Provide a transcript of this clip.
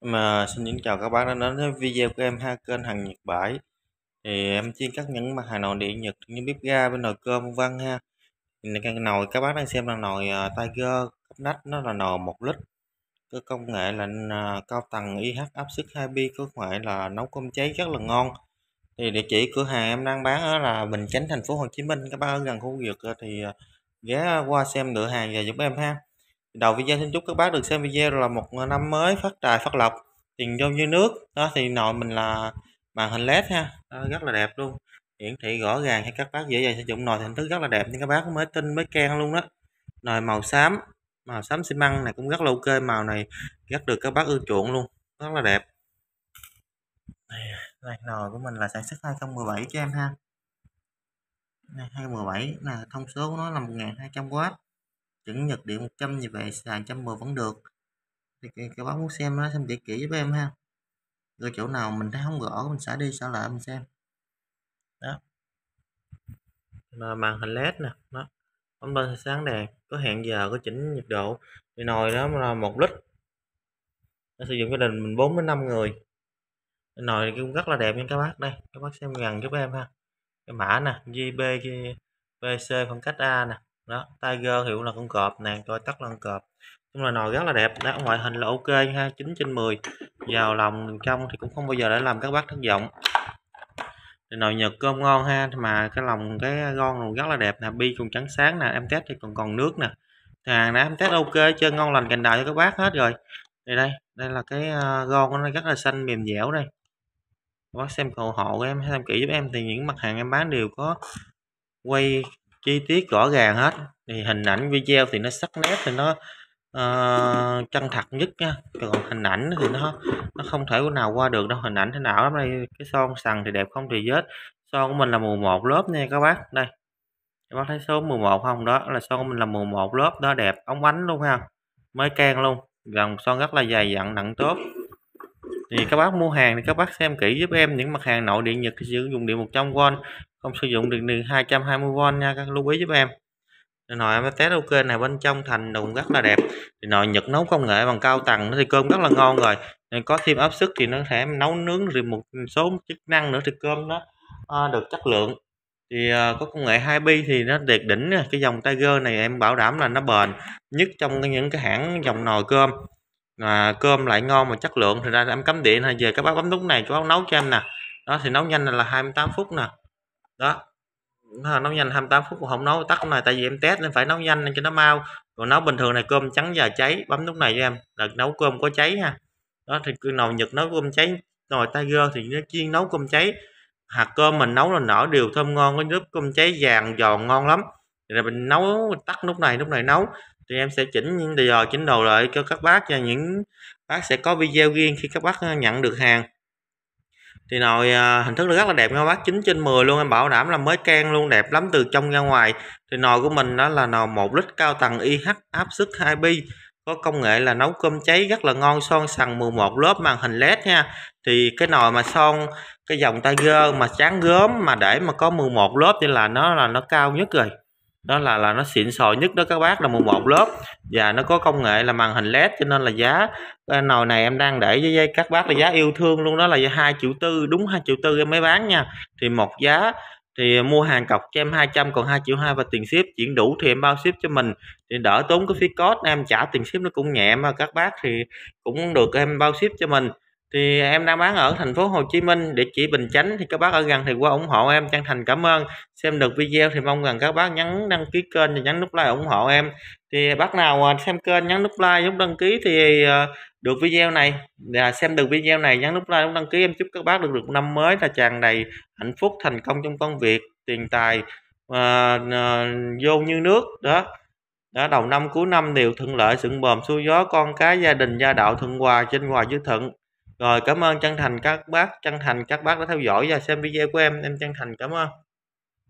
Mà xin kính chào các bác đã đến với video của em ha kênh hàng Nhật Bãi thì em chuyên cắt những mặt hàng nồi điện Nhật như bếp ga bên nồi cơm vân vân ha nồi các bác đang xem là nồi uh, Tiger cấp nách nó là nồi 1 lít cái công nghệ là à, cao tầng IH áp suất 2 có ngoại là nấu cơm cháy rất là ngon thì địa chỉ cửa hàng em đang bán là Bình Chánh thành phố Hồ Chí Minh các bác ở gần khu vực thì à, ghé qua xem lựa hàng và giúp em ha đầu video xin chúc các bác được xem video là một năm mới phát tài phát lộc tiền trong như nước đó thì nội mình là màn hình led ha đó, rất là đẹp luôn hiển thị rõ ràng hay các bác dễ dàng sử dụng nồi hình thức rất là đẹp nhưng các bác mới tin mới keng luôn đó nồi màu xám màu xám xi măng này cũng rất là ok màu này rất được các bác ưa chuộng luôn rất là đẹp này nồi của mình là sản xuất 2017 cho em ha này 2017 là thông số của nó là 1200W chuẩn nhật điện 100 như vậy xài 110 vẫn được thì cái, cái bóng muốn xem nó xem kỹ kỹ với em ha rồi chỗ nào mình thấy không gõ mình xả đi xả lại mình xem đó mà màn hình led nè đó bóng lên sáng đèn có hẹn giờ có chỉnh nhiệt độ thì nồi đó là một lít nó sử dụng gia đình mình 4 đến 5 người nồi cũng rất là đẹp nha các bác đây các bác xem gần giúp em ha cái mã nè JB PC phân cách A nè đó tiger hiệu là con cọp nè coi tắt là con cọp nhưng mà nồi rất là đẹp đó ngoại hình là ok ha 9 trên 10 vào lòng trong thì cũng không bao giờ để làm các bác thất vọng thì nồi nhật cơm ngon ha mà cái lòng cái gon còn rất là đẹp nè bi còn trắng sáng nè em test thì còn còn nước nè hàng nè em test ok chơi ngon lành cành đào cho các bác hết rồi thì đây đây là cái ờ, gon của nó rất là xanh mềm dẻo đây các bác xem cầu hộ của em xem kỹ giúp em thì những mặt hàng em bán đều có quay chi tiết rõ ràng hết thì hình ảnh video thì nó sắc nét thì nó uh, chân thật nhất nha còn hình ảnh thì nó nó không thể nào qua được đâu hình ảnh thế nào lắm đây cái son sần thì đẹp không thì vết son của mình là một lớp nha các bác đây các bác thấy số 11 không đó là son của mình là một lớp đó đẹp ống ánh luôn ha mới can luôn dòng son rất là dày dặn nặng tốt thì các bác mua hàng thì các bác xem kỹ giúp em những mặt hàng nội điện nhật sử dụng điện 100V không sử dụng điện đường 220V nha các lưu ý giúp em điện thoại em test ok này bên trong thành đụng rất là đẹp điện thoại nhật nấu công nghệ bằng cao tầng thì cơm rất là ngon rồi nên có thêm áp suất thì nó sẽ nấu nướng rồi một số chức năng nữa thì cơm nó à, được chất lượng thì à, có công nghệ 2 thì nó tuyệt đỉnh cái dòng Tiger này em bảo đảm là nó bền nhất trong những cái hãng dòng nồi cơm mà cơm lại ngon mà chất lượng thì ra em cắm điện hay về các bác bấm nút này các bác nấu cho em nè đó thì nấu nhanh là 28 phút nè đó nấu nhanh 28 phút cũng không nấu tắt này tại vì em test nên phải nấu nhanh nên cho nó mau còn nấu bình thường này cơm trắng giờ cháy bấm nút này cho em là nấu cơm có cháy ha đó thì cứ nồi nhật nấu cơm cháy nồi tiger thì nó chiên nấu cơm cháy hạt cơm mình nấu là nở đều thơm ngon với nước cơm cháy vàng giòn ngon lắm rồi mình nấu tắt lúc này lúc này nấu thì em sẽ chỉnh những giờ chỉnh đồ lại cho các bác và những bác sẽ có video riêng khi các bác nhận được hàng thì nồi à, hình thức nó rất là đẹp nha bác 9 trên 10 luôn em bảo đảm là mới can luôn đẹp lắm từ trong ra ngoài thì nồi của mình đó là nồi 1 lít cao tầng IH áp suất 2 bi có công nghệ là nấu cơm cháy rất là ngon son sần 11 lớp màn hình led nha thì cái nồi mà son cái dòng tay gơ mà sáng gớm mà để mà có 11 lớp như là nó là nó cao nhất rồi đó là là nó xịn sò nhất đó các bác là một lớp và nó có công nghệ là màn hình led cho nên là giá nồi này em đang để với các bác là giá yêu thương luôn đó là hai triệu tư đúng hai triệu tư em mới bán nha thì một giá thì mua hàng cọc cho em 200 còn 2 triệu 2 và tiền ship chuyển đủ thì em bao ship cho mình thì đỡ tốn cái phí cốt em trả tiền ship nó cũng nhẹ mà các bác thì cũng được em bao ship cho mình thì em đang bán ở thành phố Hồ Chí Minh địa chỉ Bình Chánh thì các bác ở gần thì qua ủng hộ em chân thành cảm ơn xem được video thì mong rằng các bác nhấn đăng ký kênh và nhấn nút like ủng hộ em thì bác nào à, xem kênh nhấn nút like nút đăng ký thì à, được video này và dạ, xem được video này nhấn nút like nút đăng ký em chúc các bác được được năm mới là tràn đầy hạnh phúc thành công trong công việc tiền tài à, à, vô như nước đó đó đầu năm cuối năm đều thuận lợi sự bờm xuôi gió con cái gia đình gia đạo thuận hòa trên hòa dưới thuận rồi cảm ơn chân thành các bác chân thành các bác đã theo dõi và xem video của em em chân thành cảm ơn